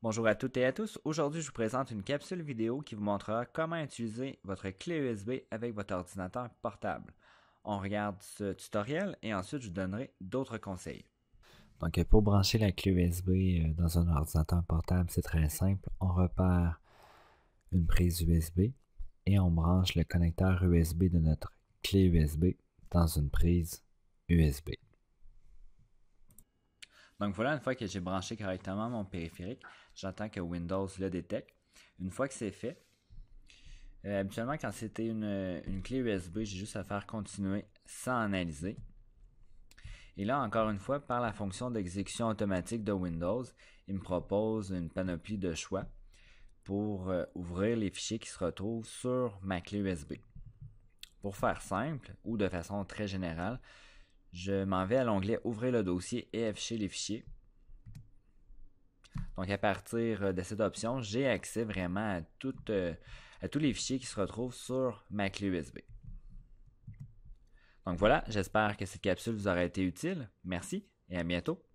Bonjour à toutes et à tous, aujourd'hui je vous présente une capsule vidéo qui vous montrera comment utiliser votre clé USB avec votre ordinateur portable. On regarde ce tutoriel et ensuite je vous donnerai d'autres conseils. Donc pour brancher la clé USB euh, dans un ordinateur portable, c'est très simple. On repère une prise USB et on branche le connecteur USB de notre clé USB dans une prise USB. Donc voilà, une fois que j'ai branché correctement mon périphérique, j'entends que Windows le détecte. Une fois que c'est fait, euh, habituellement quand c'était une, clé USB, j'ai juste à faire continuer sans analyser. Et là, encore une fois, par la fonction d'exécution automatique de Windows, il me propose une panoplie de choix pour euh, ouvrir les fichiers qui se retrouvent sur ma clé USB. Pour faire simple ou de façon très générale, je m'en vais à l'onglet Ouvrir le dossier et afficher les fichiers. Donc, à partir euh, de cette option, j'ai accès vraiment à, euh, à, tous les fichiers qui se retrouvent sur ma clé USB. Donc voilà, j'espère que cette capsule vous aura été utile. Merci et à bientôt.